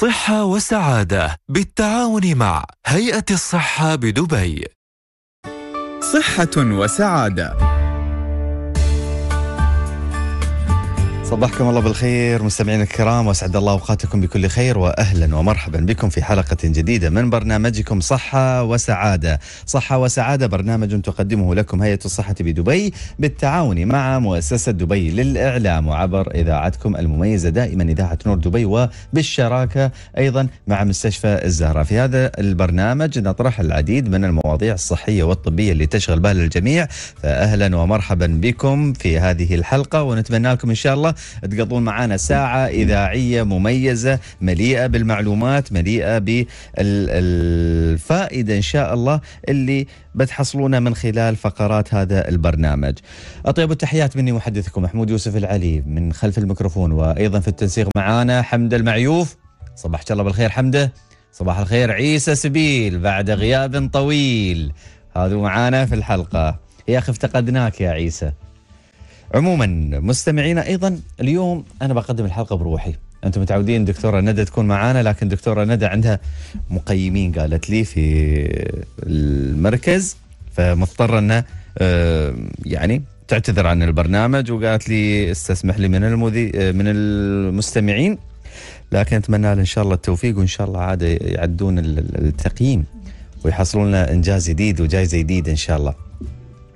صحة وسعادة بالتعاون مع هيئة الصحة بدبي. صحة وسعادة صباحكم الله بالخير مستمعينا الكرام واسعد الله اوقاتكم بكل خير واهلا ومرحبا بكم في حلقه جديده من برنامجكم صحه وسعاده، صحه وسعاده برنامج تقدمه لكم هيئه الصحه بدبي بالتعاون مع مؤسسه دبي للاعلام وعبر اذاعتكم المميزه دائما اذاعه نور دبي وبالشراكه ايضا مع مستشفى الزهره، في هذا البرنامج نطرح العديد من المواضيع الصحيه والطبيه اللي تشغل بال الجميع، فاهلا ومرحبا بكم في هذه الحلقه ونتمنى لكم ان شاء الله تقضون معنا ساعة إذاعية مميزة مليئة بالمعلومات مليئة بالفائدة إن شاء الله اللي بتحصلونها من خلال فقرات هذا البرنامج أطيب التحيات مني محدثكم محمود يوسف العلي من خلف الميكروفون وأيضا في التنسيق معنا حمد المعيوف صباحك الله بالخير حمده صباح الخير عيسى سبيل بعد غياب طويل هذا معانا في الحلقة يا أخي افتقدناك يا عيسى عموما مستمعينا ايضا اليوم انا بقدم الحلقه بروحي انتم متعودين دكتوره ندى تكون معانا لكن دكتوره ندى عندها مقيمين قالت لي في المركز فمضطره انها آه، يعني تعتذر عن البرنامج وقالت لي استسمح لي من المذي آه، من المستمعين لكن اتمنى ان شاء الله التوفيق وان شاء الله عاد يعدون التقييم ويحصلون لنا انجاز جديد وجائزه جديده ان شاء الله.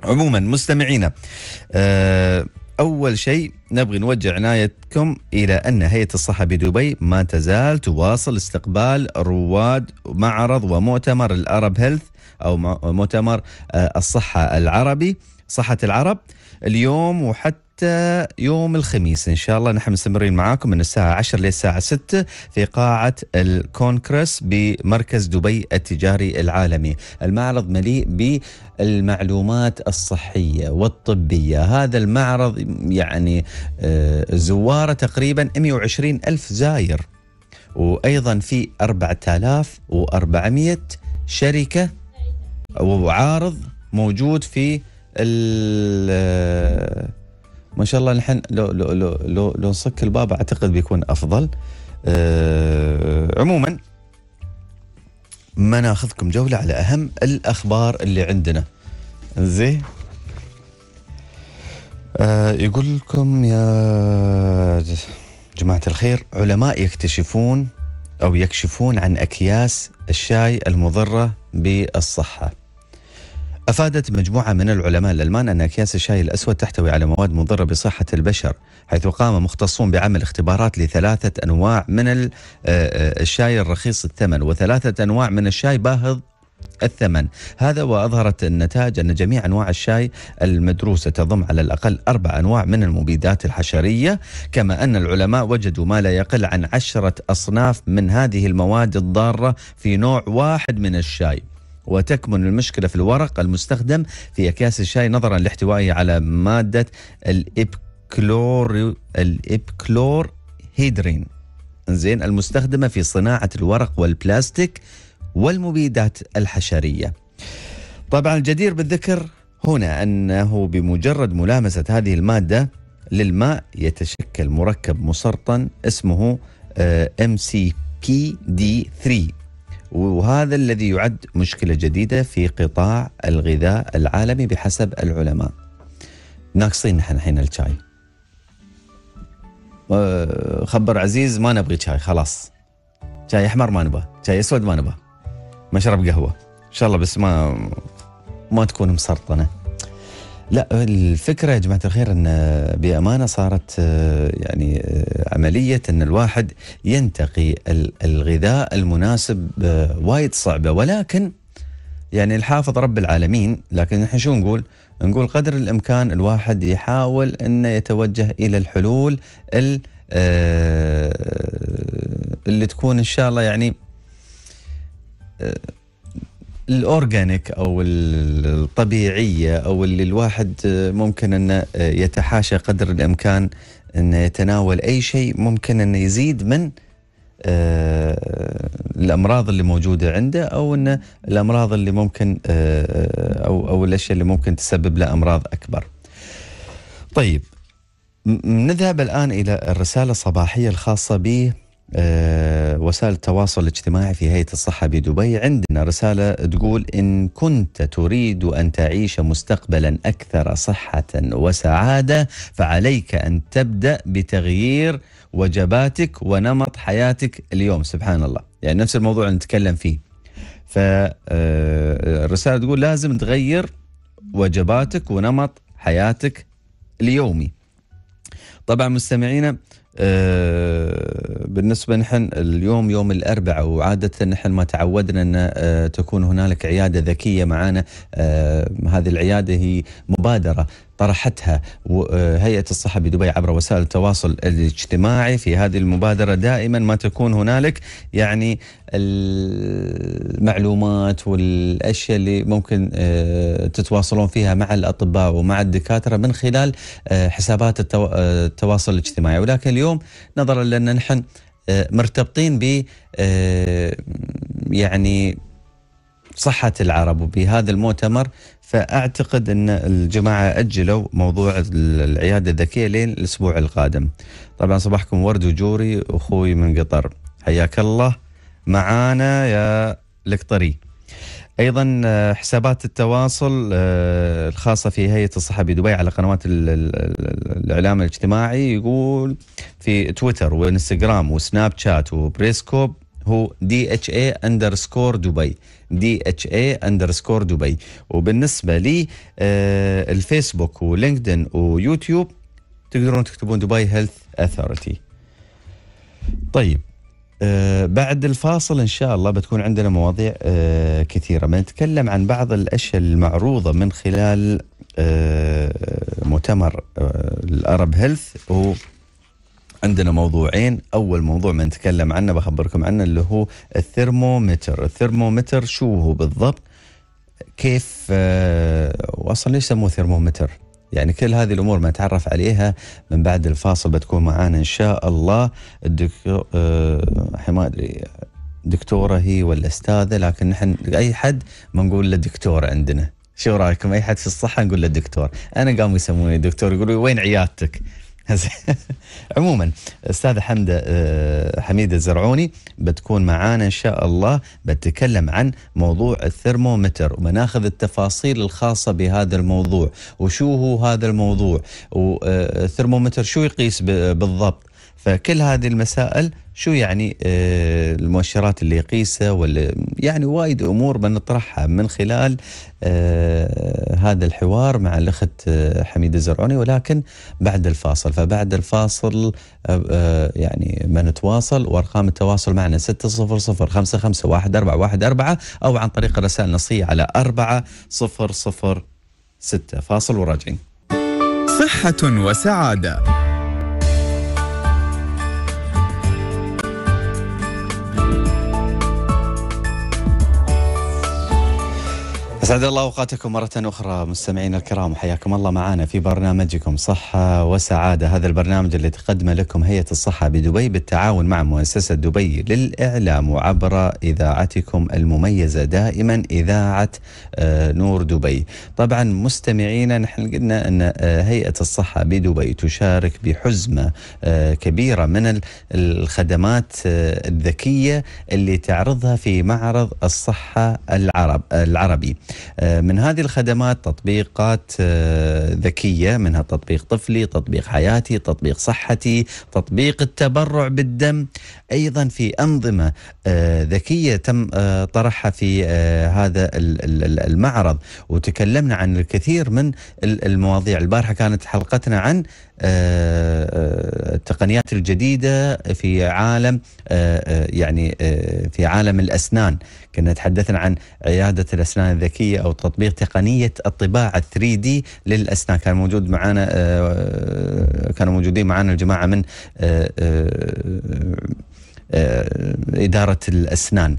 عموما مستمعينا آه، أول شيء نبغي نوجه عنايتكم إلى أن هيئة الصحة بدبي ما تزال تواصل استقبال رواد معرض ومؤتمر الأرب هيلث أو مؤتمر آه، الصحة العربي صحة العرب اليوم وحتى حتى يوم الخميس إن شاء الله نحن مستمرين معاكم من الساعة 10 للساعة 6 في قاعة الكونكرس بمركز دبي التجاري العالمي المعرض مليء ب المعلومات الصحية والطبية هذا المعرض يعني آه، زواره تقريبا 120 ألف زائر وأيضا في 4400 شركة وعارض موجود في ما شاء الله نحن لو لو لو لو, لو نصك الباب اعتقد بيكون افضل أه عموما ما ناخذكم جوله على اهم الاخبار اللي عندنا زين أه يقول لكم يا جماعة الخير علماء يكتشفون أو يكشفون عن أكياس الشاي المضرة بالصحة أفادت مجموعة من العلماء الألمان أن أكياس الشاي الأسود تحتوي على مواد مضرة بصحة البشر حيث قام مختصون بعمل اختبارات لثلاثة أنواع من آه، آه، الشاي الرخيص الثمن وثلاثة أنواع من الشاي باهظ الثمن هذا وأظهرت النتائج أن جميع أنواع الشاي المدروسة تضم على الأقل أربع أنواع من المبيدات الحشرية كما أن العلماء وجدوا ما لا يقل عن عشرة أصناف من هذه المواد الضارة في نوع واحد من الشاي وتكمن المشكلة في الورق المستخدم في أكياس الشاي نظرا لاحتوائه على مادة الإبكلور الإبكلور هيدرين زين المستخدمة في صناعة الورق والبلاستيك والمبيدات الحشرية طبعا الجدير بالذكر هنا أنه بمجرد ملامسة هذه المادة للماء يتشكل مركب مسرطن اسمه آه، MCPD3 وهذا الذي يعد مشكله جديده في قطاع الغذاء العالمي بحسب العلماء. ناقصين نحن الحين الشاي. أه، خبر عزيز ما نبغي شاي خلاص. شاي احمر ما نبغى، شاي اسود ما نبغى. مشرب قهوه. ان شاء الله بس ما ما تكون مسرطنه. لا الفكره يا جماعه الخير ان بامانه صارت آه، يعني آه، عمليه ان الواحد ينتقي الغذاء المناسب آه، وايد صعبه ولكن يعني الحافظ رب العالمين لكن احنا شو نقول؟ نقول قدر الامكان الواحد يحاول انه يتوجه الى الحلول اللي تكون ان شاء الله يعني الاورجانيك او الطبيعيه او اللي الواحد ممكن انه يتحاشى قدر الامكان انه يتناول اي شيء ممكن انه يزيد من آه، الامراض اللي موجوده عنده او انه الامراض اللي ممكن آه، او او الاشياء اللي ممكن تسبب له امراض اكبر. طيب نذهب الان الى الرساله الصباحيه الخاصه به آه، وسائل التواصل الاجتماعي في هيئة الصحة بدبي عندنا رسالة تقول إن كنت تريد أن تعيش مستقبلا أكثر صحة وسعادة فعليك أن تبدأ بتغيير وجباتك ونمط حياتك اليوم سبحان الله يعني نفس الموضوع اللي نتكلم فيه فالرسالة آه، تقول لازم تغير وجباتك ونمط حياتك اليومي طبعا مستمعينا آه، بالنسبة نحن اليوم يوم الأربعاء وعادة نحن ما تعودنا أن آه، تكون هنالك عيادة ذكية معنا آه، هذه العيادة هي مبادرة طرحتها آه، هيئة الصحة بدبي عبر وسائل التواصل الاجتماعي في هذه المبادرة دائما ما تكون هنالك يعني المعلومات والأشياء اللي ممكن آه، تتواصلون فيها مع الأطباء ومع الدكاترة من خلال آه، حسابات التواصل الاجتماعي ولكن اليوم نظرا لأن نحن مرتبطين ب يعني صحة العرب وبهذا المؤتمر فاعتقد ان الجماعه اجلوا موضوع العياده الذكيه لين الاسبوع القادم. طبعا صباحكم ورد وجوري اخوي من قطر حياك الله معانا يا القطري. ايضا آه، حسابات التواصل آه، الخاصه في هيئه الصحه بدبي على قنوات الاعلام الاجتماعي يقول في تويتر وانستغرام وسناب شات وبريسكوب هو دي اتش اي اندرسكور دبي دي اتش اي اندرسكور دبي وبالنسبه لي آه الفيسبوك ولينكدين ويوتيوب تقدرون تكتبون دبي هيلث اثورتي طيب آه بعد الفاصل ان شاء الله بتكون عندنا مواضيع آه كثيره بنتكلم عن بعض الاشياء المعروضه من خلال آه مؤتمر آه، الارب هيلث عندنا موضوعين اول موضوع ما نتكلم عنه بخبركم عنه اللي هو الثرمومتر الثرمومتر شو هو بالضبط كيف أه واصلا ليش سموه ثرمومتر يعني كل هذه الامور ما نتعرف عليها من بعد الفاصل بتكون معانا ان شاء الله الدكتور أه ما ادري دكتوره هي ولا استاذه لكن نحن اي حد ما نقول له دكتور عندنا شو رايكم اي حد في الصحه نقول له دكتور انا قاموا يسموني دكتور يقولوا وين عيادتك عموما استاذه حمده آه، حميده الزرعوني بتكون معانا ان شاء الله بتتكلم عن موضوع الثرمومتر وبناخذ التفاصيل الخاصه بهذا الموضوع وشو هو هذا الموضوع والثرمومتر آه، شو يقيس بالضبط فكل هذه المسائل شو يعني آه، المؤشرات اللي يقيسها ولا يعني وايد امور بنطرحها من خلال آه هذا الحوار مع الاخت آه، حميده الزرعوني ولكن بعد الفاصل فبعد الفاصل آه, آه، يعني بنتواصل وارقام التواصل معنا 600551414 او عن طريق الرسائل النصيه على 4006 فاصل وراجعين صحه وسعاده أسعد الله أوقاتكم مرة أخرى مستمعينا الكرام حياكم الله معنا في برنامجكم صحة وسعادة هذا البرنامج اللي تقدمه لكم هيئة الصحة بدبي بالتعاون مع مؤسسة دبي للإعلام وعبر إذاعتكم المميزة دائما إذاعة آه، نور دبي طبعا مستمعينا نحن قلنا أن آه، هيئة الصحة بدبي تشارك بحزمة آه، كبيرة من الخدمات الذكية اللي تعرضها في معرض الصحة العرب العربي آه، من هذه الخدمات تطبيقات آه، ذكية منها تطبيق طفلي تطبيق حياتي تطبيق صحتي تطبيق التبرع بالدم أيضا في أنظمة آه، ذكية تم طرحها في هذا المعرض وتكلمنا عن الكثير من المواضيع البارحة كانت حلقتنا عن آه، آه، التقنيات الجديدة في عالم آه، يعني في عالم الأسنان كنا تحدثنا عن عيادة الأسنان الذكية أو تطبيق تقنية الطباعة 3 دي للأسنان كان موجود معنا كانوا موجودين معنا الجماعة من إدارة الأسنان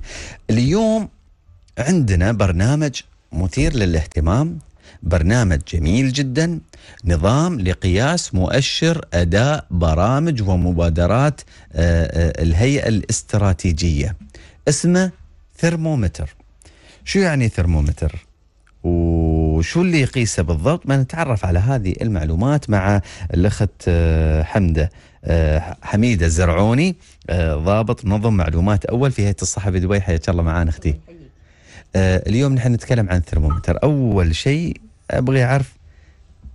اليوم عندنا برنامج مثير للاهتمام برنامج جميل جدا نظام لقياس مؤشر اداء برامج ومبادرات آه، آه، الهيئه الاستراتيجيه اسمه ثرمومتر شو يعني ثرمومتر وشو اللي يقيسه بالضبط ما نتعرف على هذه المعلومات مع الاخت آه، حمده حميده زرعوني ضابط نظم معلومات اول في هيئه الصحه دبي حياك الله معانا اختي اليوم نحن نتكلم عن الثرمومتر اول شيء ابغى اعرف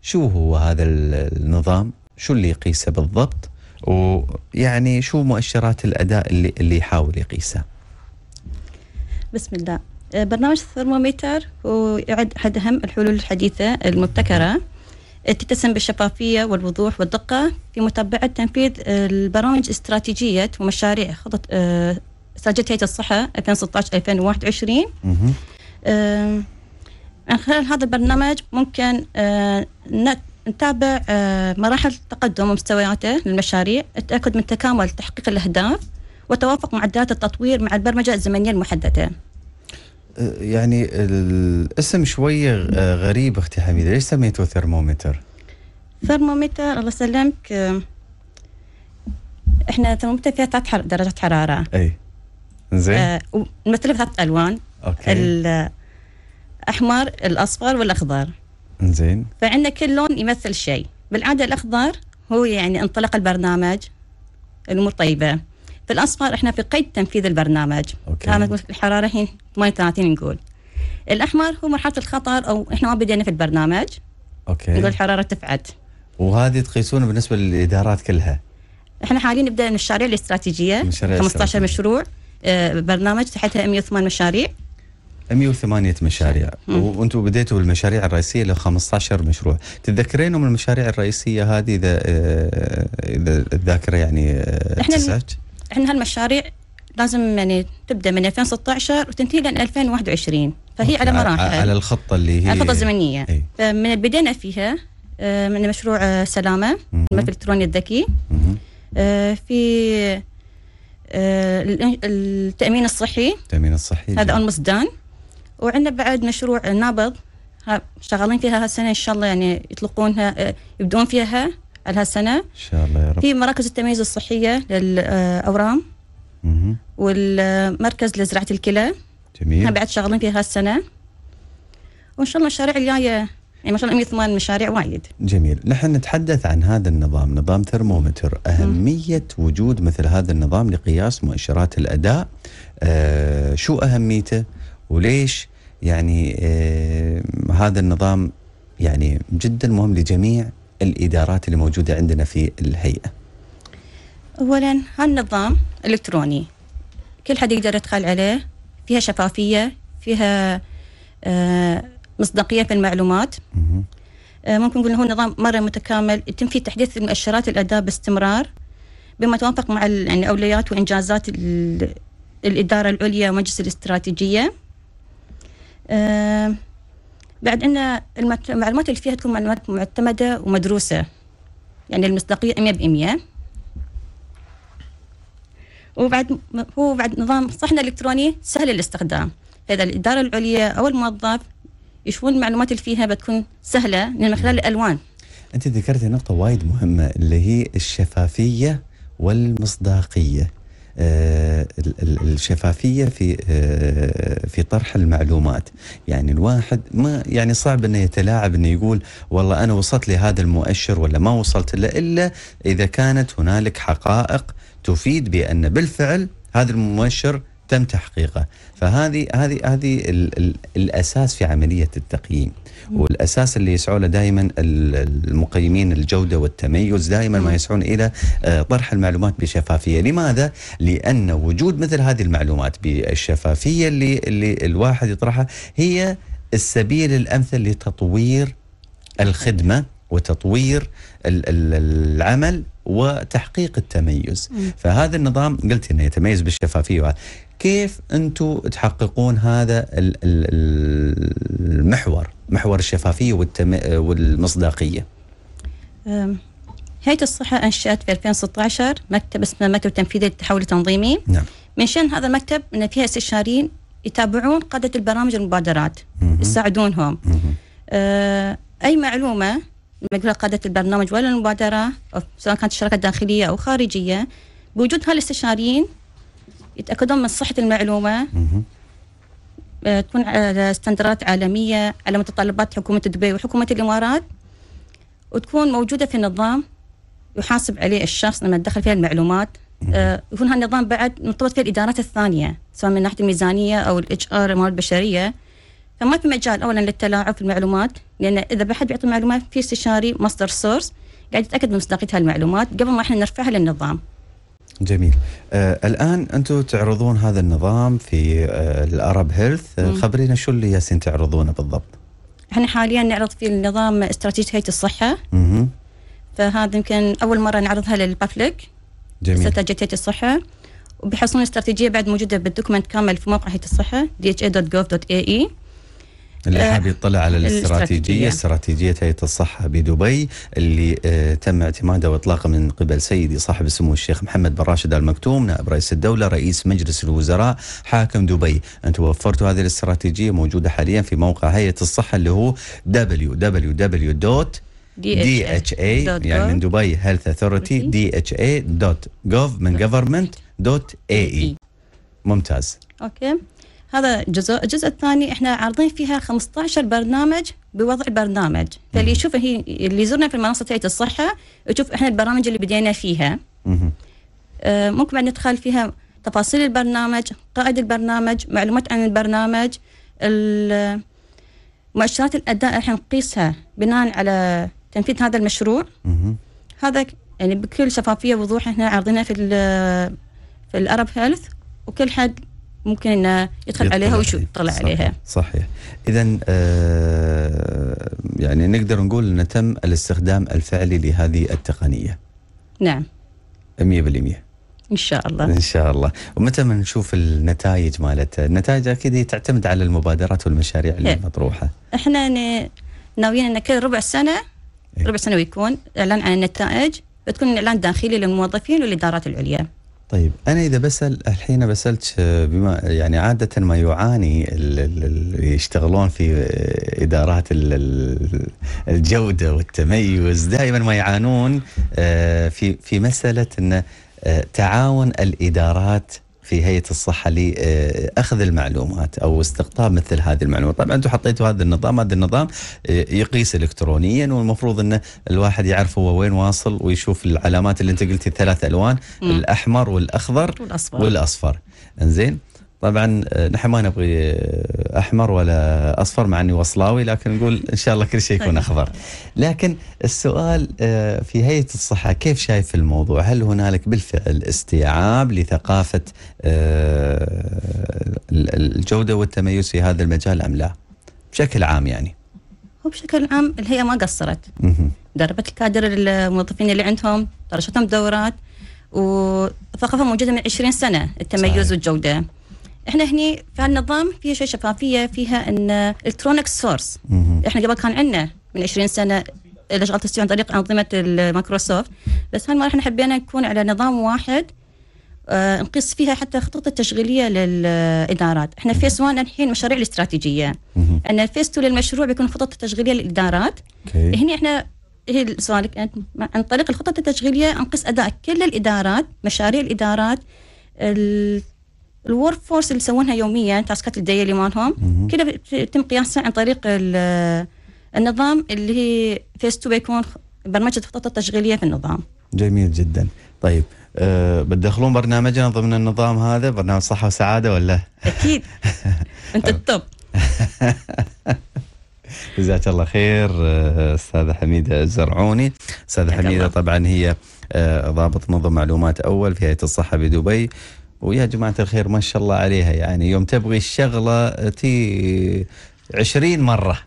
شو هو هذا النظام شو اللي يقيسه بالضبط ويعني شو مؤشرات الاداء اللي اللي يحاول يقيسها بسم الله آه، برنامج الثرموميتر هو يعد أحد أهم الحلول الحديثة المبتكرة آه، تتسم بالشفافية والوضوح والدقة في متابعة تنفيذ البرامج استراتيجية ومشاريع خطط استراتيجية هيئة الصحة 2016 2021 من خلال هذا البرنامج ممكن آه، نتابع آه، مراحل تقدم ومستوياته للمشاريع التأكد من تكامل تحقيق الأهداف وتوافق معدات التطوير مع البرمجة الزمنية المحددة آه، يعني الاسم شوية غريب اختي حميدة ليش سميته ثرمومتر؟ ثرمومتر الله يسلمك احنا ثرمومتر فيها ثلاث درجات حرارة اي زين آه ثلاث الوان اوكي احمر الاصفر والاخضر زين فعندنا كل لون يمثل شيء بالعاده الاخضر هو يعني انطلق البرنامج الامور طيبه في الاصفر احنا في قيد تنفيذ البرنامج أوكي. كانت نعم، الحراره الحين 38 نقول الاحمر هو مرحله الخطر او احنا ما بدينا في البرنامج اوكي نقول الحراره ارتفعت وهذه تقيسونه بالنسبه للادارات كلها احنا حاليا نبدا من الشرعيه الاستراتيجيه 15 مشروع آه، برنامج تحتها 108 مشاريع 108 مشاريع وانتم بديتوا بالمشاريع الرئيسيه ل 15 مشروع، تتذكرين من المشاريع الرئيسيه هذه اذا آه، اذا الذاكره يعني آه، احنا احنا هالمشاريع لازم يعني تبدا من 2016 وتنتهي لين 2021 فهي على مراحل على الخطه اللي هي الخطه الزمنيه أي. فمن بدينا فيها آه، من مشروع سلامه الملف الالكتروني الذكي في التامين الصحي التامين الصحي هذا اولموست دان وعندنا بعد مشروع نبض شغالين فيها هالسنه ان شاء الله يعني يطلقونها آه، يبدون فيها على هالسنه ان شاء الله يا رب في مراكز التميز الصحيه للاورام والمركز لزراعه الكلى جميل بعد شغالين فيها هالسنه وان شاء الله المشاريع الجايه يعني ما شاء الله 108 مشاريع وايد. جميل، نحن نتحدث عن هذا النظام، نظام ثرمومتر، أهمية م. وجود مثل هذا النظام لقياس مؤشرات الأداء، آه شو أهميته؟ وليش يعني آه هذا النظام يعني جدا مهم لجميع الادارات اللي موجوده عندنا في الهيئه. اولا هالنظام الكتروني كل حد يقدر يدخل عليه فيها شفافيه فيها آه مصداقيه في المعلومات آه ممكن نقول هو نظام مره متكامل يتم فيه تحديث مؤشرات الاداء باستمرار بما توافق مع يعني اولويات وانجازات الاداره العليا ومجلس الاستراتيجيه آه، بعد أن المعلومات اللي فيها تكون معلومات معتمدة ومدروسة يعني المصداقية 100% وبعد هو بعد نظام صحن الإلكتروني سهل الاستخدام فإذا الإدارة العليا أو الموظف يشوفون المعلومات اللي فيها بتكون سهلة من خلال الألوان أنت ذكرتي نقطة وايد مهمة اللي هي الشفافية والمصداقية آه، الشفافيه في آه، في طرح المعلومات يعني الواحد ما يعني صعب انه يتلاعب انه يقول والله انا وصلت لهذا المؤشر ولا ما وصلت له الا اذا كانت هنالك حقائق تفيد بان بالفعل هذا المؤشر تم تحقيقه فهذه هذه هذه الاساس في عمليه التقييم والاساس اللي يسعون له دائما المقيمين الجوده والتميز دائما ما يسعون الى آه، طرح المعلومات بشفافيه، لماذا؟ لان وجود مثل هذه المعلومات بالشفافيه اللي اللي الواحد يطرحها هي السبيل الامثل لتطوير الخدمه وتطوير العمل وتحقيق التميز فهذا النظام قلت انه يتميز بالشفافيه كيف انتم تحققون هذا المحور محور الشفافيه والتم... والمصداقيه هيئه الصحه انشات في 2016 مكتب اسمه مكتب تنفيذي للتحول التنظيمي نعم من شان هذا المكتب ان فيها استشاريين يتابعون قاده البرامج والمبادرات يساعدونهم آه اي معلومه من قاده البرنامج ولا المبادره سواء كانت الشركات الداخليه او خارجيه بوجود هالاستشاريين يتاكدون من صحه المعلومه آه، تكون على استندرات آه، عالميه على متطلبات حكومه دبي وحكومه الامارات وتكون موجوده في نظام يحاسب عليه الشخص لما تدخل فيها المعلومات آه يكون هالنظام بعد مرتبط فيه الادارات الثانيه سواء من ناحيه الميزانيه او الاتش ار الموارد البشريه فما في مجال اولا للتلاعب في المعلومات لان اذا بحد بيعطي معلومات في استشاري مصدر سورس قاعد يتاكد من مصداقيه هالمعلومات قبل ما احنا نرفعها للنظام. جميل آه الان انتم تعرضون هذا النظام في آه الارب آه، هيلث خبرينا شو اللي ياسين تعرضونه بالضبط احنا حاليا نعرض في النظام استراتيجيه هيئه الصحه مم. فهذا يمكن اول مره نعرضها للبابليك جميل استراتيجيه هيئه الصحه وبيحصلون استراتيجيه بعد موجوده بالدوكمنت كامل في موقع هيئه الصحه dha.gov.ae اللي آه، حاب يطلع على الاستراتيجية استراتيجية هيئة الصحة بدبي اللي آه، تم اعتماده واطلاقه من قبل سيدي صاحب السمو الشيخ محمد بن راشد آل مكتوم نائب رئيس الدولة رئيس مجلس الوزراء حاكم دبي أنتم وفرتوا هذه الاستراتيجية موجودة حاليا في موقع هيئة الصحة اللي هو www. DHA يعني من دبي هيلث اثوريتي DHA.gov من government.ae e e. ممتاز اوكي هذا جزء الجزء الثاني احنا عارضين فيها 15 برنامج بوضع برنامج فاللي يشوف هي اللي يزورنا في منصه هيئه الصحه يشوف احنا البرامج اللي بدينا فيها آه، ممكن بعد ندخل فيها تفاصيل البرنامج قائد البرنامج معلومات عن البرنامج مؤشرات الاداء راح نقيسها بناء على تنفيذ هذا المشروع هذا يعني بكل شفافيه ووضوح احنا عارضينها في الـ في الارب هيلث وكل حد ممكن انه يدخل عليها ويطلع صحيح عليها صحيح اذا آه يعني نقدر نقول ان تم الاستخدام الفعلي لهذه التقنيه نعم 100% ان شاء الله ان شاء الله ومتى ما نشوف النتائج مالتها النتائج اكيد هي تعتمد على المبادرات والمشاريع إيه. اللي مطروحه احنا ناويين ان كل ربع سنه إيه. ربع سنه يكون اعلان عن النتائج بتكون اعلان داخلي للموظفين والادارات العليا طيب انا اذا بسال الحين بسالت آه، بما يعني عاده ما يعاني اللي يشتغلون في آه، ادارات الجوده والتميز دائما ما يعانون آه، في في مساله ان تعاون الادارات في هيئه الصحه لاخذ المعلومات او استقطاب مثل هذه المعلومات، طبعا انتم حطيتوا هذا النظام، هذا النظام يقيس الكترونيا والمفروض انه الواحد يعرف هو وين واصل ويشوف العلامات اللي انت قلتي الثلاث الوان، م. الاحمر والاخضر والاصفر, والأصفر. انزين؟ طبعا آه، نحن ما نبغي آه، احمر ولا اصفر مع اني وصلاوي لكن نقول ان شاء الله كل شيء يكون طيب. اخضر. لكن السؤال آه، في هيئه الصحه كيف شايف الموضوع؟ هل هنالك بالفعل استيعاب لثقافه الجوده والتميز في هذا المجال ام لا؟ بشكل عام يعني. هو بشكل عام الهيئه ما قصرت. دربت الكادر الموظفين اللي عندهم، درجتهم دورات وثقافه موجوده من 20 سنه التميز صحيح. والجوده. احنا هني في هالنظام فيها شيء شفافيه فيها ان الكترونيك سورس احنا قبل كان عندنا من 20 سنه الاشغال تستوي عن طريق انظمه المايكروسوفت بس هالمره احنا حبينا نكون على نظام واحد آه نقيس فيها حتى الخطط التشغيليه للادارات، احنا فيس 1 الحين مشاريع الاستراتيجيه. ان فيس 2 للمشروع بيكون الخطط التشغيليه للادارات. Okay. هنا احنا هي سؤالك عن طريق الخطط التشغيليه انقص اداء كل الادارات، مشاريع الادارات، الورك فورس اللي يسوونها يوميا تاسكات الدايلي مالهم كذا يتم قياسها عن طريق النظام اللي هي فيس تو بيكون برمجه الخطط التشغيليه في النظام. جميل جدا، طيب أه بتدخلون برنامجنا ضمن النظام هذا برنامج صحه وسعاده ولا؟ اكيد انت الطب جزاك الله خير آه، استاذه حميده الزرعوني استاذه حميده طبعا هي آه، ضابط منظم معلومات اول في هيئه الصحه بدبي ويا جماعة الخير ما شاء الله عليها يعني يوم تبغي الشغلة تي عشرين مرة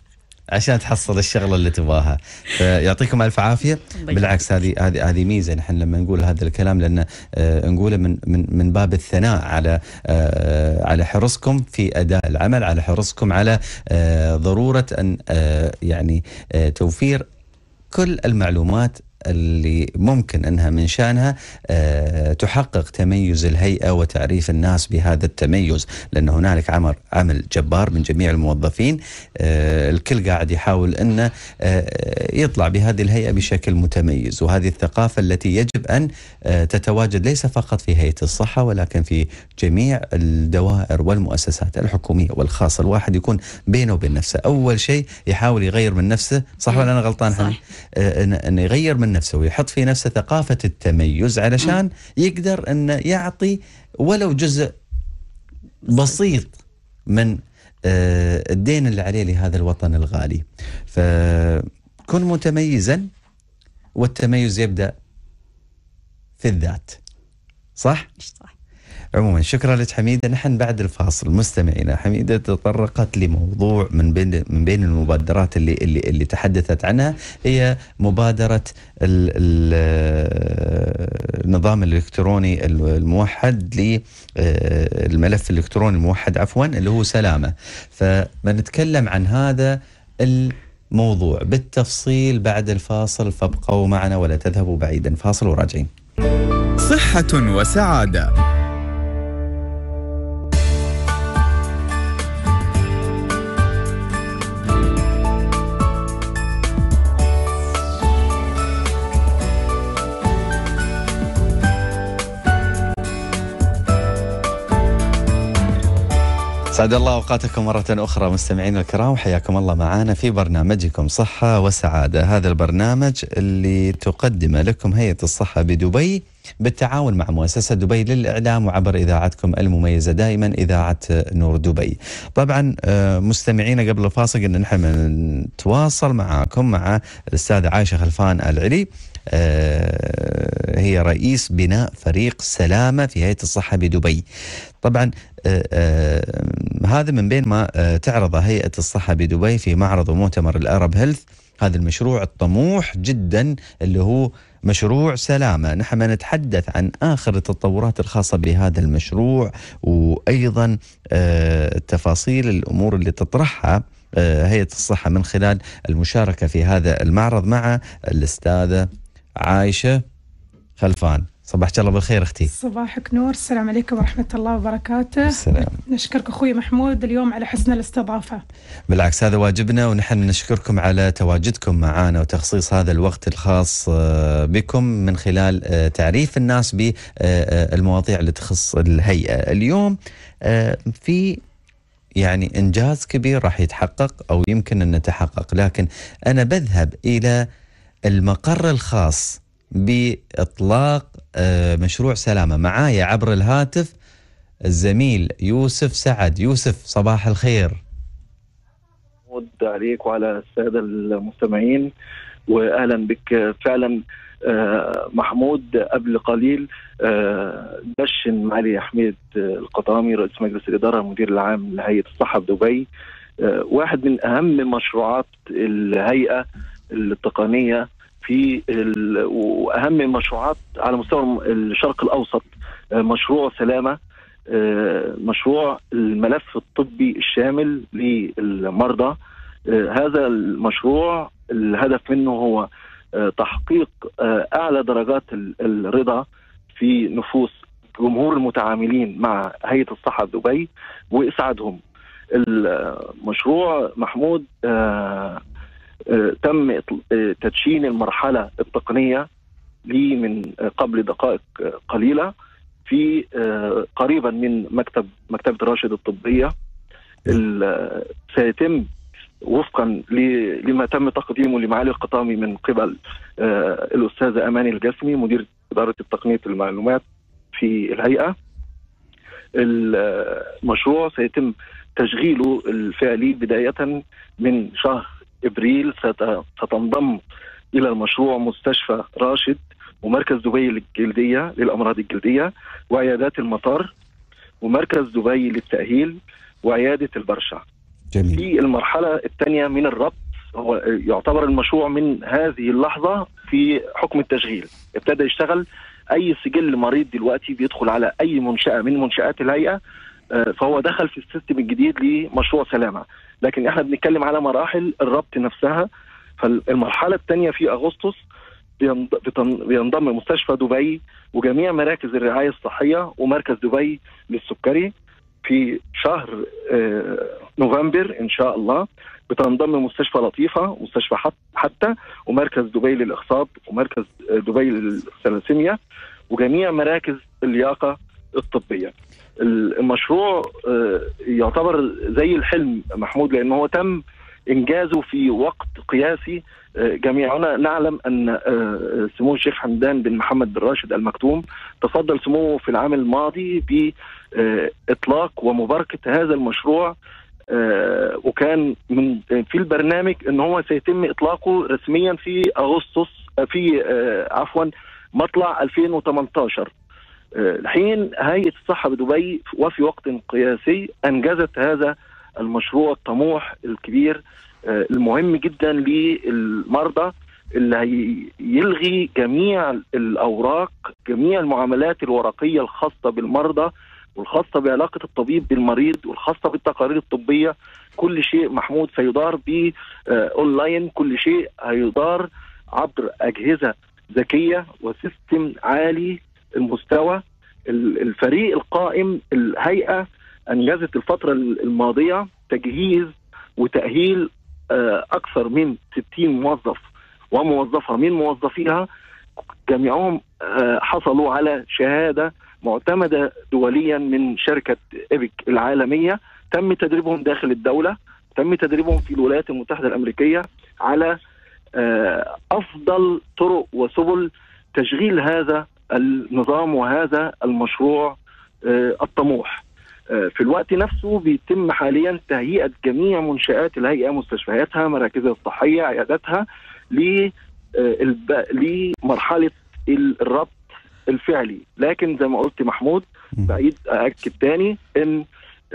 عشان تحصل الشغله اللي تبغاها فيعطيكم الف عافيه طيب. بالعكس هذه هذه هذه ميزه نحن لما نقول هذا الكلام لان آه، نقوله من من من باب الثناء على آه، على حرصكم في اداء العمل على حرصكم على آه، ضروره ان يعني توفير كل المعلومات اللي ممكن أنها من شأنها آه، تحقق تميز الهيئة وتعريف الناس بهذا التميز لأن هنالك عمل عمل جبار من جميع الموظفين آه، الكل قاعد يحاول أنه آه، يطلع بهذه الهيئة بشكل متميز وهذه الثقافة التي يجب أن تتواجد ليس فقط في هيئة الصحة ولكن في جميع الدوائر والمؤسسات الحكومية والخاصة الواحد يكون بينه وبين نفسه أول شيء يحاول يغير من نفسه صح ولا أنا غلطان صح. أن يغير من نفسه ويحط في نفسه ثقافة التميز علشان يقدر أنه يعطي ولو جزء بسيط من آه، الدين اللي عليه لهذا الوطن الغالي فكن متميزا والتميز يبدأ في الذات صح؟ صح عموما شكرا لك حميدة نحن بعد الفاصل مستمعينا حميدة تطرقت لموضوع من بين من بين المبادرات اللي اللي اللي تحدثت عنها هي مبادرة النظام الالكتروني الموحد للملف آه، الالكتروني الموحد عفوا اللي هو سلامة فبنتكلم عن هذا الموضوع بالتفصيل بعد الفاصل فابقوا معنا ولا تذهبوا بعيدا فاصل وراجعين صحة وسعادة سعد الله اوقاتكم مره اخرى مستمعينا الكرام وحياكم الله معنا في برنامجكم صحه وسعاده، هذا البرنامج اللي تقدمه لكم هيئه الصحه بدبي بالتعاون مع مؤسسة دبي للإعلام وعبر إذاعتكم المميزة دائما إذاعة نور دبي طبعا آه، مستمعينا قبل الفاصل قلنا نحن نتواصل معاكم مع الأستاذة عائشة خلفان العلي آه، هي رئيس بناء فريق سلامة في هيئة الصحة بدبي طبعا آه، هذا من بين ما تعرض هيئة الصحة بدبي في معرض ومؤتمر الأرب هيلث هذا المشروع الطموح جدا اللي هو مشروع سلامة نحن نتحدث عن آخر التطورات الخاصة بهذا المشروع وأيضا آه، تفاصيل الأمور اللي تطرحها آه، هيئة الصحة من خلال المشاركة في هذا المعرض مع الأستاذة عايشة خلفان صباحك الله بالخير اختي صباحك نور السلام عليكم ورحمه الله وبركاته السلام نشكرك اخوي محمود اليوم على حسن الاستضافه بالعكس هذا واجبنا ونحن نشكركم على تواجدكم معنا وتخصيص هذا الوقت الخاص آه، بكم من خلال آه، تعريف الناس بالمواضيع آه، اللي تخص الهيئه اليوم في يعني انجاز كبير راح يتحقق او يمكن ان يتحقق لكن انا بذهب الى المقر الخاص باطلاق آه، مشروع سلامة معايا عبر الهاتف الزميل يوسف سعد يوسف صباح الخير عليك وعلى السادة المستمعين وأهلا بك فعلا آه، محمود قبل قليل آه، دشن معالي حميد القطامي رئيس مجلس الإدارة المدير العام لهيئة الصحة بدبي واحد من أهم مشروعات الهيئة التقنية في واهم المشروعات على مستوى الشرق الاوسط آه، مشروع سلامه آه، مشروع الملف الطبي الشامل للمرضى آه، هذا المشروع الهدف منه هو تحقيق اعلى درجات الرضا في نفوس جمهور المتعاملين مع هيئه الصحه دبي واسعادهم المشروع محمود آه، تم آه، تدشين المرحله التقنيه لي من آه، قبل دقائق قليله في قريبا من مكتب مكتبه راشد الطبيه سيتم وفقا لما تم تقديمه لمعالي القطامي من قبل الاستاذه اماني الجسمي مدير اداره تقنيه المعلومات في الهيئه المشروع سيتم تشغيله الفعلي بدايه من شهر ابريل ستنضم الى المشروع مستشفى راشد ومركز دبي للجلديه للامراض الجلديه وعيادات المطار ومركز دبي للتاهيل وعياده البرشا. جميل. في المرحله الثانيه من الربط هو يعتبر المشروع من هذه اللحظه في حكم التشغيل، ابتدى يشتغل اي سجل مريض دلوقتي بيدخل على اي منشاه من منشات الهيئه آه، فهو دخل في السيستم الجديد لمشروع سلامه لكن احنا بنتكلم على مراحل الربط نفسها فالمرحله الثانيه في اغسطس بينضم مستشفى دبي وجميع مراكز الرعايه الصحيه ومركز دبي للسكري في شهر آه، نوفمبر ان شاء الله بتنضم مستشفى لطيفه مستشفى حتى ومركز دبي للاخصاب ومركز آه، دبي للثلاسيميا وجميع مراكز اللياقه الطبيه المشروع آه، يعتبر زي الحلم محمود لان هو تم انجازه في وقت قياسي آه، جميعنا نعلم ان آه، سمو الشيخ حمدان بن محمد بن راشد المكتوم تفضل سموه في العام الماضي باطلاق ومباركه هذا المشروع وكان من في البرنامج ان هو سيتم اطلاقه رسميا في اغسطس في عفوا مطلع 2018 الحين هيئه الصحه بدبي وفي وقت قياسي انجزت هذا المشروع الطموح الكبير آه، المهم جدا للمرضى اللي هيلغي جميع الاوراق جميع المعاملات الورقيه الخاصه بالمرضى والخاصه بعلاقه الطبيب بالمريض والخاصه بالتقارير الطبيه كل شيء محمود سيدار ب اونلاين آه، كل شيء هيدار عبر اجهزه ذكيه وسيستم عالي المستوى الفريق القائم الهيئه انجزت الفتره الماضيه تجهيز وتاهيل آه، اكثر من 60 موظف وموظفه من موظفيها جميعهم آه، حصلوا على شهاده معتمده دوليا من شركه ايبك العالميه تم تدريبهم داخل الدوله تم تدريبهم في الولايات المتحده الامريكيه على آه، افضل طرق وسبل تشغيل هذا النظام وهذا المشروع آه، الطموح آه، في الوقت نفسه بيتم حاليا تهيئه جميع منشات الهيئه مستشفياتها مراكزها الصحيه عياداتها آه، لمرحله الربط الفعلي لكن زي ما قلت محمود بعيد اكد تاني ان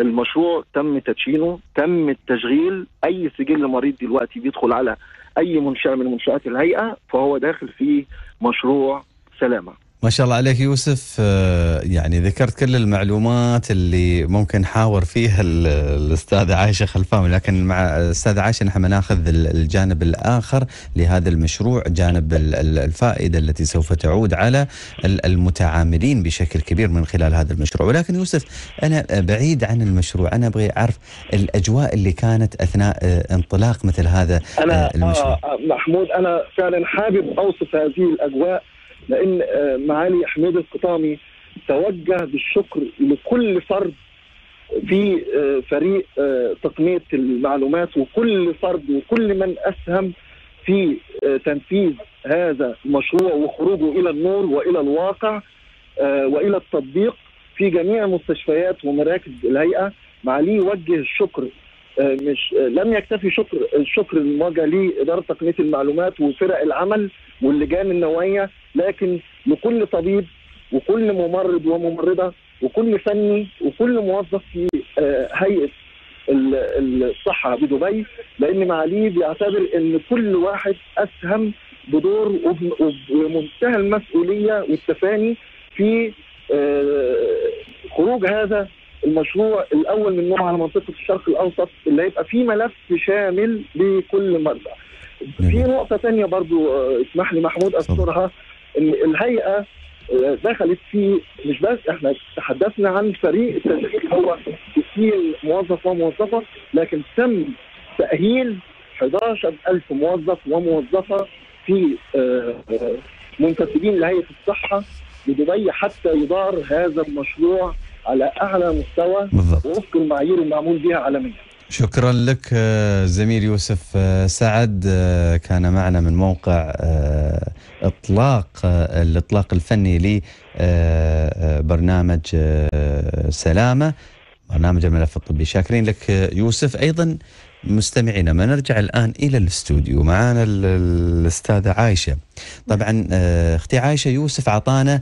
المشروع تم تدشينه تم التشغيل اي سجل مريض دلوقتي بيدخل على اي منشاه من منشات الهيئه فهو داخل في مشروع سلامه ما شاء الله عليك يوسف آه، يعني ذكرت كل المعلومات اللي ممكن حاور فيها الاستاذ عائشه خلفان لكن مع الاستاذ عائشه نحن ناخذ الجانب الاخر لهذا المشروع جانب الفائده التي سوف تعود على المتعاملين بشكل كبير من خلال هذا المشروع ولكن يوسف انا بعيد عن المشروع انا ابغي اعرف الاجواء اللي كانت اثناء آه، انطلاق مثل هذا أنا آه، المشروع أنا محمود انا فعلا حابب اوصف هذه الاجواء لان آه، معالي حميد القطامي توجه بالشكر لكل فرد في آه، فريق آه، تقنيه المعلومات وكل فرد وكل من اسهم في تنفيذ هذا المشروع وخروجه الى النور والى الواقع والى التطبيق في جميع مستشفيات ومراكز الهيئه معاليه يوجه الشكر آه، مش آه، لم يكتفي شكر الشكر الموجه لاداره تقنيه المعلومات وفرق العمل واللجان النوويه لكن لكل طبيب وكل ممرض وممرضه وكل فني وكل موظف في آه، هيئه الصحه بدبي لان معاليه بيعتبر ان كل واحد اسهم بدور ومنتهى المسؤوليه والتفاني في خروج هذا المشروع الاول من نوعه على منطقه الشرق الاوسط اللي هيبقى فيه ملف شامل لكل مرضى. في نقطه ثانيه برضو آه، اسمح لي محمود اذكرها ان الهيئه آه، دخلت في مش بس احنا تحدثنا عن فريق التشغيل هو 60 موظف وموظفه لكن تم تاهيل 11000 موظف وموظفه في آه، منتسبين لهيئه الصحه لدبي حتى يدار هذا المشروع على اعلى مستوى بالضبط. ووفق المعايير المعمول بها عالميا شكرا لك آه، زميل يوسف آه، سعد آه، كان معنا من موقع اطلاق الاطلاق الفني لبرنامج سلامه برنامج الملف الطبي شاكرين لك يوسف ايضا مستمعينا ما نرجع الان الى الاستوديو معانا الاستاذه عايشه طبعا اختي عايشه يوسف اعطانا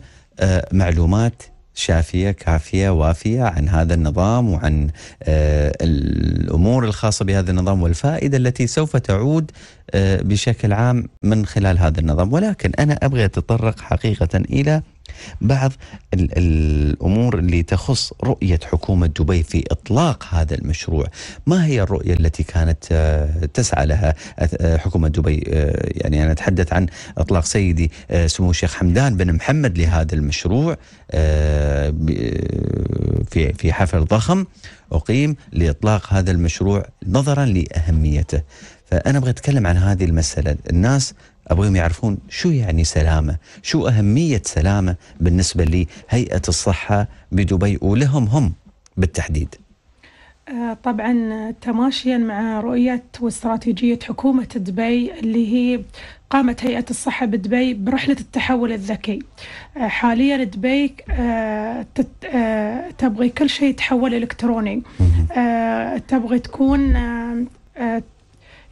معلومات شافيه كافيه وافيه عن هذا النظام وعن آه، الامور الخاصه بهذا النظام والفائده التي سوف تعود آه، بشكل عام من خلال هذا النظام ولكن انا ابغى اتطرق حقيقه الى بعض الامور اللي تخص رؤيه حكومه دبي في اطلاق هذا المشروع، ما هي الرؤيه التي كانت آه، تسعى لها آه، حكومه دبي؟ آه، يعني انا اتحدث عن اطلاق سيدي سمو الشيخ حمدان بن محمد لهذا المشروع في في حفل ضخم اقيم لاطلاق هذا المشروع نظرا لاهميته. فانا ابغى اتكلم عن هذه المساله، الناس أبغيهم يعرفون شو يعني سلامة شو أهمية سلامة بالنسبة لهيئة الصحة بدبي ولهم هم بالتحديد آه، طبعا تماشيا مع رؤية واستراتيجية حكومة دبي اللي هي قامت هيئة الصحة بدبي برحلة التحول الذكي آه، حاليا دبي آه، تبغي كل شيء يتحول إلكتروني تبغي تكون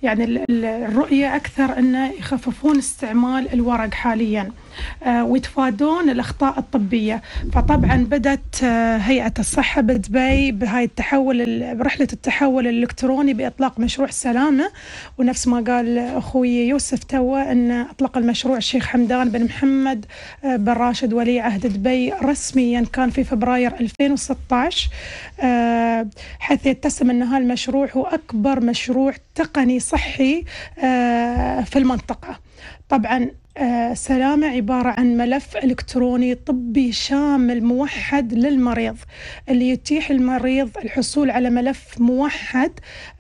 يعني الرؤية أكثر أنه يخففون استعمال الورق حالياً آه، ويتفادون الأخطاء الطبية فطبعا بدأت آه، هيئة الصحة بدبي بهاي التحول برحلة التحول الإلكتروني بإطلاق مشروع سلامة ونفس ما قال أخوي يوسف توه أن أطلق المشروع الشيخ حمدان بن محمد آه، بن راشد ولي عهد دبي رسميا كان في فبراير 2016 حيث يتسم أن هذا المشروع هو أكبر مشروع تقني صحي في المنطقة طبعا آه، سلامة عبارة عن ملف إلكتروني طبي شامل موحد للمريض اللي يتيح المريض الحصول على ملف موحد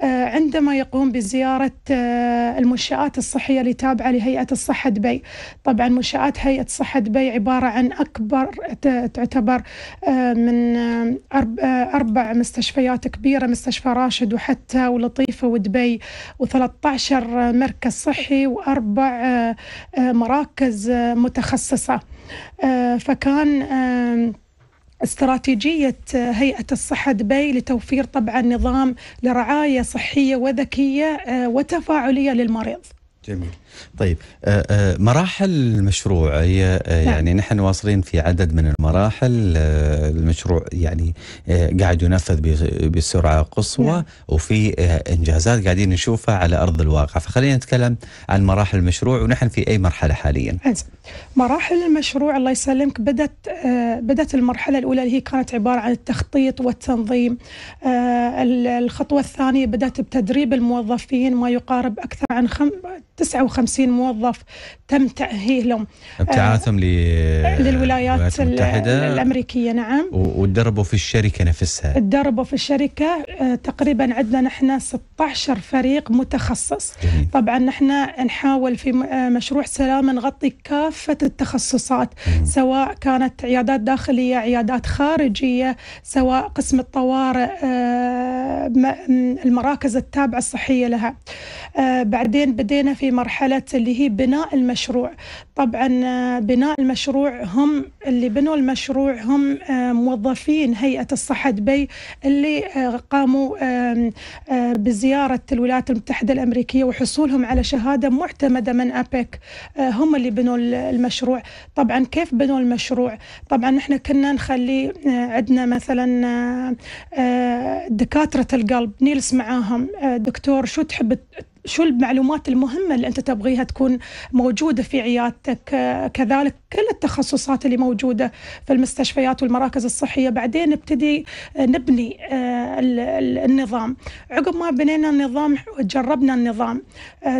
آه، عندما يقوم بزيارة آه، المنشآت الصحية اللي تابعة لهيئة الصحة دبي طبعا منشآت هيئة الصحة دبي عبارة عن أكبر تعتبر من أربع مستشفيات كبيرة مستشفى راشد وحتى ولطيفة ودبي و13 مركز صحي وأربع مراكز مراكز متخصصة آه، فكان آه، استراتيجية هيئة الصحة دبي لتوفير طبعا نظام لرعاية صحية وذكية آه، وتفاعلية للمريض جميل طيب آه، آه، مراحل المشروع هي آه، نعم. يعني نحن واصلين في عدد من المراحل المشروع يعني قاعد ينفذ بسرعه قصوى نعم. وفي انجازات قاعدين نشوفها على ارض الواقع فخلينا نتكلم عن مراحل المشروع ونحن في اي مرحله حاليا مراحل المشروع الله يسلمك بدت بدت المرحله الاولى اللي هي كانت عباره عن التخطيط والتنظيم الخطوه الثانيه بدات بتدريب الموظفين ما يقارب اكثر عن خم... 59 موظف تم تأهيلهم ابتعاثهم آه للولايات المتحدة الأمريكية نعم وتدربوا في الشركة نفسها تدربوا في الشركة آه تقريبا عندنا نحن 16 فريق متخصص جميل. طبعا نحن نحاول في آه، مشروع سلام نغطي كافة التخصصات مم. سواء كانت عيادات داخلية عيادات خارجية سواء قسم الطوارئ آه المراكز التابعة الصحية لها آه، بعدين بدينا في مرحلة اللي هي بناء المشروع طبعا آه، بناء المشروع هم اللي بنوا المشروع هم آه، موظفين هيئة الصحة دبي اللي آه، قاموا بزيارة الولايات المتحدة الأمريكية وحصولهم على شهادة معتمدة من أبيك هم اللي بنوا المشروع طبعا كيف بنوا المشروع طبعا احنا كنا نخلي عندنا مثلا دكاترة القلب نجلس معاهم دكتور شو تحب شو المعلومات المهمة اللي أنت تبغيها تكون موجودة في عيادتك آه، كذلك كل التخصصات اللي موجودة في المستشفيات والمراكز الصحية بعدين نبتدي آه، نبني آه، النظام عقب ما بنينا النظام جربنا النظام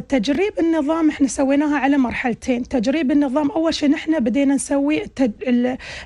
تجريب النظام احنا سويناها على مرحلتين تجريب النظام أول شيء نحن بدينا نسوي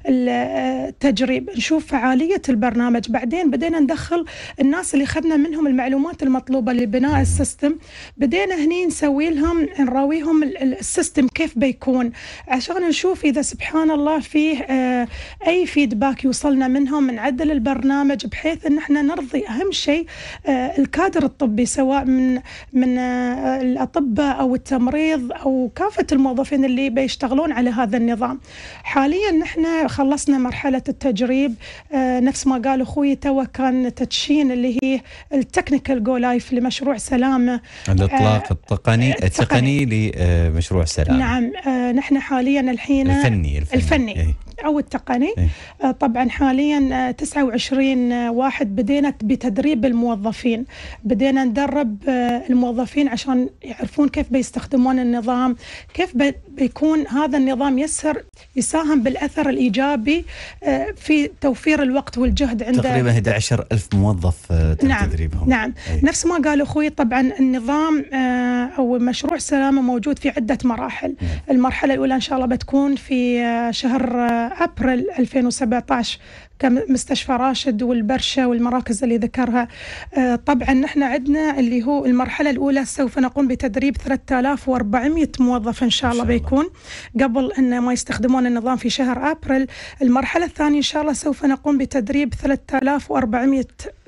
التجريب نشوف فعالية البرنامج بعدين بدينا ندخل الناس اللي خدنا منهم المعلومات المطلوبة لبناء السيستم بدينا هني نسوي لهم نراويهم السيستم كيف بيكون عشان نشوف إذا سبحان الله فيه آه، أي فيدباك يوصلنا منهم نعدل البرنامج بحيث أن احنا نرضي أهم شيء آه، الكادر الطبي سواء من من آه، الأطباء أو التمريض أو كافة الموظفين اللي بيشتغلون على هذا النظام حاليا نحن خلصنا مرحلة التجريب نفس ما قال أخوي تو كان تدشين اللي هي التكنيكال جو لايف لمشروع سلامة آه، الاطلاق التقني التقني لمشروع سلام نعم آه، نحن حاليا الحين آه، الفني الفني, الفني. إيه. او التقني إيه؟ طبعا حاليا 29 واحد بدينا بتدريب الموظفين بدينا ندرب الموظفين عشان يعرفون كيف بيستخدمون النظام كيف بيكون هذا النظام يسهر يساهم بالاثر الايجابي في توفير الوقت والجهد عند تقريبا 11 ألف موظف تم نعم تدريبهم نعم إيه؟ نفس ما قال اخوي طبعا النظام السلام آه، او مشروع السلامه موجود في عده مراحل نعم. المرحله الاولى ان شاء الله بتكون في آه، شهر آه، ابريل 2017 كمستشفى راشد والبرشة والمراكز اللي ذكرها طبعا نحن عندنا اللي هو المرحلة الأولى سوف نقوم بتدريب 3400 موظف إن شاء الله بيكون قبل أن ما يستخدمون النظام في شهر أبريل المرحلة الثانية إن شاء الله سوف نقوم بتدريب 3400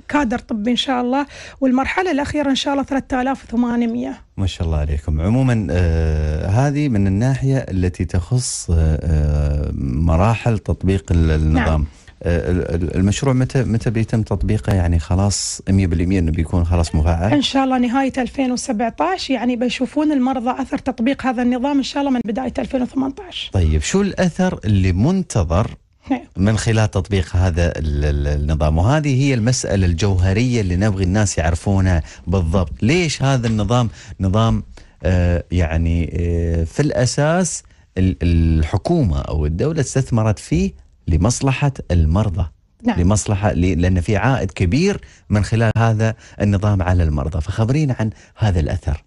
كادر طبي ان شاء الله والمرحله الاخيره ان شاء الله 3800 ما شاء الله عليكم عموما آه هذه من الناحيه التي تخص آه, آه، مراحل تطبيق النظام نعم. آه، المشروع متى متى بيتم تطبيقه يعني خلاص 100% انه بيكون خلاص مفعل؟ ان شاء الله نهايه 2017 يعني بيشوفون المرضى اثر تطبيق هذا النظام ان شاء الله من بدايه 2018. طيب شو الاثر اللي منتظر من خلال تطبيق هذا النظام وهذه هي المسألة الجوهرية اللي نبغي الناس يعرفونها بالضبط ليش هذا النظام نظام آه، يعني آه، في الأساس الحكومة أو الدولة استثمرت فيه لمصلحة المرضى نعم. لمصلحة لأن في عائد كبير من خلال هذا النظام على المرضى فخبرينا عن هذا الأثر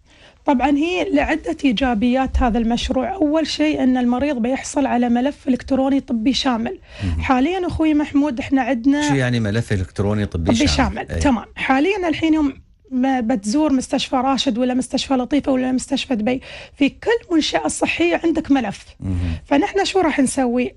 طبعا هي لعدة إيجابيات هذا المشروع أول شيء أن المريض بيحصل على ملف إلكتروني طبي شامل حاليا أخوي محمود إحنا عندنا شو يعني ملف إلكتروني طبي, طبي شامل, شامل. تمام حاليا الحين يوم ما بتزور مستشفى راشد ولا مستشفى لطيفه ولا مستشفى دبي في كل منشاه صحيه عندك ملف فنحن شو راح نسوي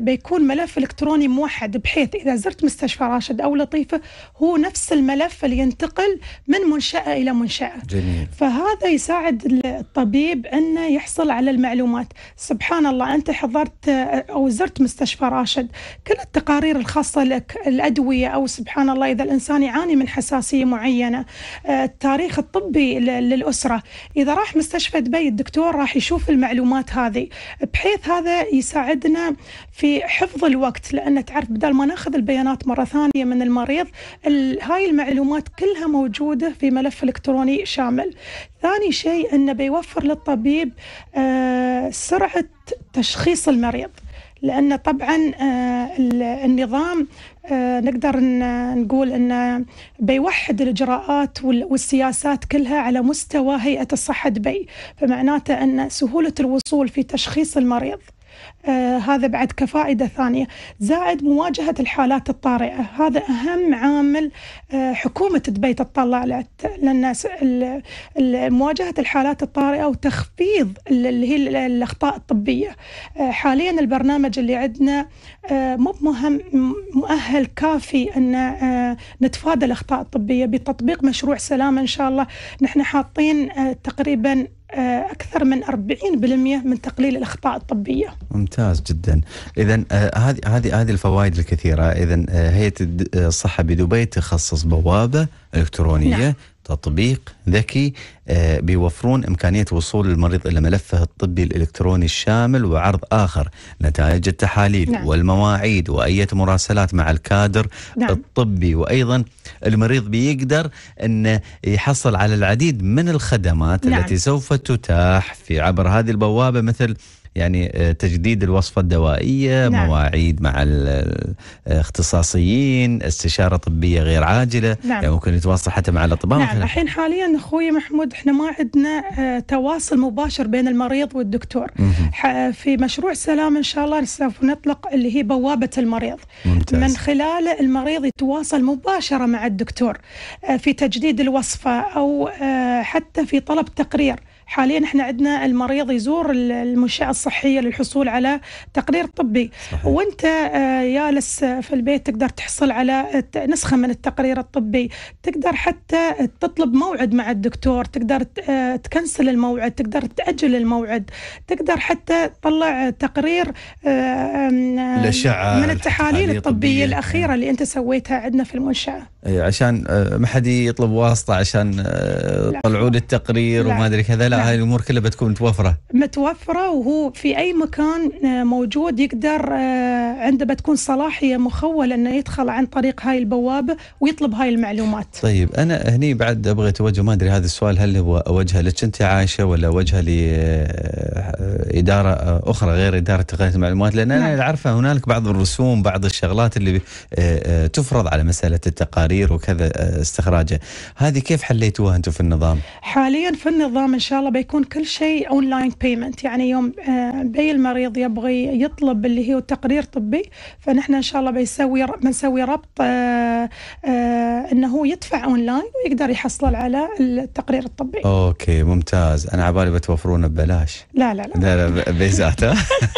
بيكون ملف الكتروني موحد بحيث اذا زرت مستشفى راشد او لطيفه هو نفس الملف اللي ينتقل من منشاه الى منشاه جميل. فهذا يساعد الطبيب انه يحصل على المعلومات سبحان الله انت حضرت او زرت مستشفى راشد كل التقارير الخاصه لك الادويه او سبحان الله اذا الانسان يعاني من حساسيه معينه التاريخ الطبي للأسرة إذا راح مستشفى دبي الدكتور راح يشوف المعلومات هذه بحيث هذا يساعدنا في حفظ الوقت لأن تعرف بدل ما ناخذ البيانات مرة ثانية من المريض هاي المعلومات كلها موجودة في ملف إلكتروني شامل ثاني شيء أنه بيوفر للطبيب آه، سرعة تشخيص المريض لأن طبعا آه، النظام آه، نقدر نقول أنه بيوحد الإجراءات والسياسات كلها على مستوى هيئة الصحة دبي فمعناته أن سهولة الوصول في تشخيص المريض آه هذا بعد كفائدة ثانية زائد مواجهة الحالات الطارئة هذا أهم عامل آه حكومة دبي تطلع له للناس مواجهة الحالات الطارئة وتخفيض اللي هي الأخطاء الطبية آه حاليا البرنامج اللي عندنا آه، مو مهم مؤهل كافي أن آه، نتفادى الأخطاء الطبية بتطبيق مشروع سلامة إن شاء الله نحن حاطين آه، تقريبا آه، أكثر من 40% من تقليل الأخطاء الطبية. ممتاز جدا. إذا آه، هذه هذه هذه الفوائد الكثيرة، إذا آه، هيئة الصحة بدبي تخصص بوابة إلكترونية نعم. تطبيق ذكي آه، بيوفرون إمكانية وصول المريض إلى ملفه الطبي الإلكتروني الشامل وعرض آخر نتائج التحاليل نعم. والمواعيد وأية مراسلات مع الكادر نعم. الطبي وأيضا المريض بيقدر أن يحصل على العديد من الخدمات نعم. التي سوف تتاح في عبر هذه البوابة مثل يعني آه، تجديد الوصفة الدوائية نعم. مواعيد مع الاختصاصيين آه، استشارة طبية غير عاجلة نعم. يعني ممكن يتواصل حتى مع الأطباء نعم الحين حاليا أخوي محمود احنا ما عندنا آه، تواصل مباشر بين المريض والدكتور في مشروع سلام إن شاء الله سوف نطلق اللي هي بوابة المريض ممتاز. من خلاله المريض يتواصل مباشرة مع الدكتور في تجديد الوصفة أو حتى في طلب تقرير حاليا احنا عندنا المريض يزور المنشاه الصحيه للحصول على تقرير طبي صحيح. وانت جالس آه، في البيت تقدر تحصل على نسخه من التقرير الطبي تقدر حتى تطلب موعد مع الدكتور تقدر آه، تكنسل الموعد تقدر تاجل الموعد تقدر حتى تطلع تقرير آه، الاشعه من التحاليل الطبيه, الطبية الاخيره اللي انت سويتها عندنا في المنشاه عشان ما حد يطلب واسطه عشان طلعوا لي التقرير وما ادري كذا لا, لا. هاي يعني. الامور كلها بتكون متوفره متوفره وهو في اي مكان آه، موجود يقدر آه، عنده بتكون صلاحيه مخوله انه يدخل عن طريق هاي البوابه ويطلب هاي المعلومات طيب انا هني بعد ابغى اتوجه ما ادري هذا السؤال هل هو اوجهه لك انت عايشه ولا اوجهه لاداره آه، اخرى غير اداره تقنيه المعلومات لان انا نعم. اعرف هنالك بعض الرسوم بعض الشغلات اللي تفرض على مساله التقارير وكذا استخراجه هذه كيف حليتوها انتم في النظام حاليا في النظام ان شاء الله الله بيكون كل شيء اونلاين بيمنت يعني يوم آه، بي المريض يبغي يطلب اللي هو تقرير طبي فنحن ان شاء الله بنسوي بنسوي ربط آه، آه، انه يدفع اونلاين ويقدر يحصل على التقرير الطبي. اوكي ممتاز، انا على بالي بتوفرونه ببلاش. لا لا لا لا, لا بيزات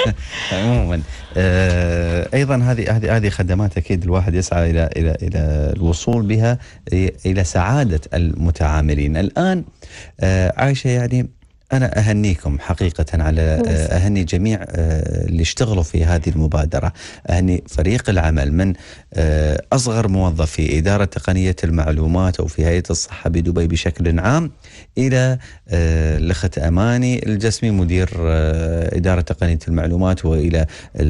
عموما آه ايضا هذه هذه هذه خدمات اكيد الواحد يسعى الى الى الى الوصول بها الى سعاده المتعاملين. الان آه عايشه يعني أنا أهنيكم حقيقة على آه، أهني جميع آه، اللي اشتغلوا في هذه المبادرة أهني فريق العمل من آه، أصغر موظف في إدارة تقنية المعلومات أو في هيئة الصحة بدبي بشكل عام إلى آه، الأخت أماني الجسمي مدير آه، إدارة تقنية المعلومات وإلى آه،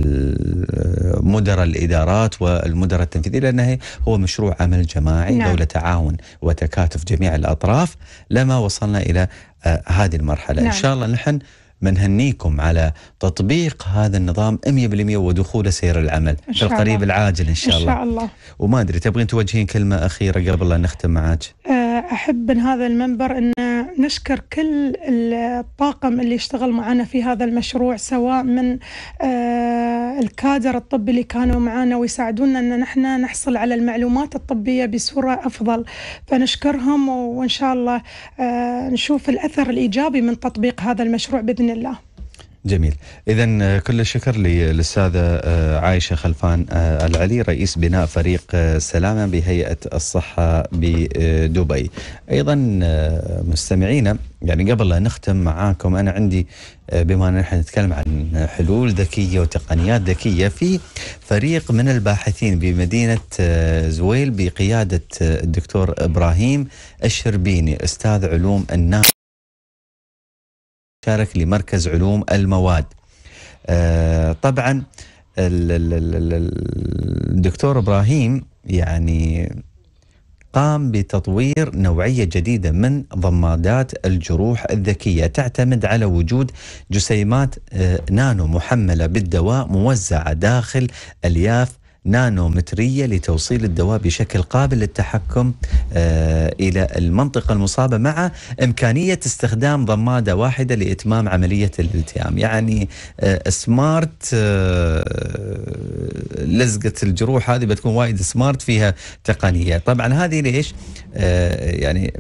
مدراء الإدارات والمدراء التنفيذي لأنه هو مشروع عمل جماعي نعم. دولة تعاون وتكاتف جميع الأطراف لما وصلنا إلى هذه المرحلة نعم. إن شاء الله نحن منهنيكم على تطبيق هذا النظام 100% ودخوله سير العمل في القريب الله. العاجل إن شاء, إن شاء الله. وما أدري تبغين توجهين كلمة أخيرة قبل لا نختم معاك أه أحب من هذا المنبر أن نشكر كل الطاقم اللي اشتغل معنا في هذا المشروع سواء من آه، الكادر الطبي اللي كانوا معنا ويساعدونا أن نحن نحصل على المعلومات الطبية بصورة أفضل فنشكرهم وإن شاء الله آه، نشوف الأثر الإيجابي من تطبيق هذا المشروع بإذن الله جميل إذا آه، كل الشكر للأستاذة آه، عايشة خلفان آه، العلي رئيس بناء فريق سلامة بهيئة الصحة بدبي أيضا مستمعينا يعني قبل لا نختم معاكم أنا عندي بما ان نحن نتكلم عن حلول ذكية وتقنيات ذكية في فريق من الباحثين بمدينة زويل بقيادة الدكتور إبراهيم الشربيني أستاذ علوم الناس مشترك لمركز علوم المواد آه، طبعا الدكتور ابراهيم يعني قام بتطوير نوعيه جديده من ضمادات الجروح الذكيه تعتمد على وجود جسيمات آه، نانو محمله بالدواء موزعه داخل الياف نانومترية لتوصيل الدواء بشكل قابل للتحكم آه، إلى المنطقة المصابة مع إمكانية استخدام ضمادة واحدة لإتمام عملية الالتئام يعني سمارت آه، آه، لزقة الجروح هذه بتكون وايد سمارت فيها تقنية طبعا هذه ليش يعني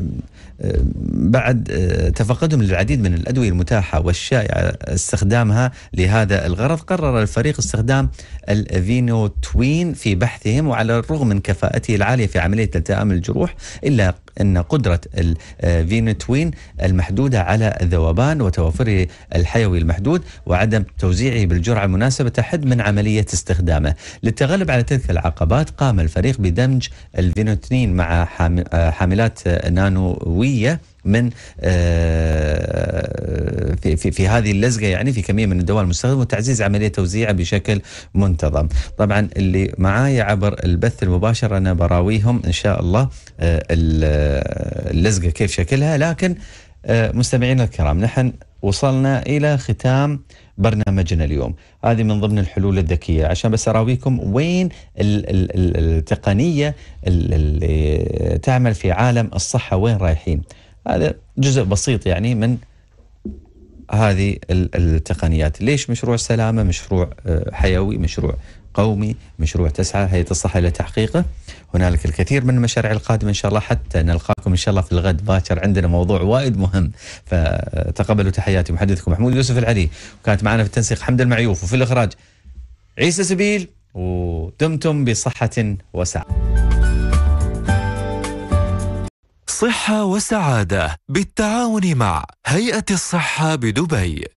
آه، بعد آه، تفقدهم للعديد من الأدوية المتاحة والشائعة استخدامها لهذا الغرض قرر الفريق استخدام الفينوتوين في بحثهم وعلى الرغم من كفاءته العالية في عملية التئام الجروح إلا أن قدرة الفينوتوين المحدودة على الذوبان وتوافره الحيوي المحدود وعدم توزيعه بالجرعة المناسبة تحد من عملية استخدامه للتغلب على تلك العقبات قام الفريق بدمج الفينوتوين مع آه، حاملات نانو قويه من آه، في في في هذه اللزقه يعني في كميه من الدواء المستخدم وتعزيز عمليه توزيعه بشكل منتظم. طبعا اللي معايا عبر البث المباشر انا براويهم ان شاء الله آه، آه، اللزقه كيف شكلها لكن مستمعينا الكرام نحن وصلنا الى ختام برنامجنا اليوم هذه من ضمن الحلول الذكية عشان بس أراويكم وين التقنية اللي تعمل في عالم الصحة وين رايحين هذا جزء بسيط يعني من هذه التقنيات ليش مشروع سلامة مشروع آه، حيوي مشروع قومي مشروع تسعة هيئة الصحة إلى تحقيقه هنالك الكثير من المشاريع القادمة إن شاء الله حتى نلقاكم إن شاء الله في الغد باكر عندنا موضوع وايد مهم فتقبلوا تحياتي محدثكم محمود يوسف العلي وكانت معنا في التنسيق حمد المعيوف وفي الإخراج عيسى سبيل ودمتم بصحة وسعادة صحة وسعادة بالتعاون مع هيئة الصحة بدبي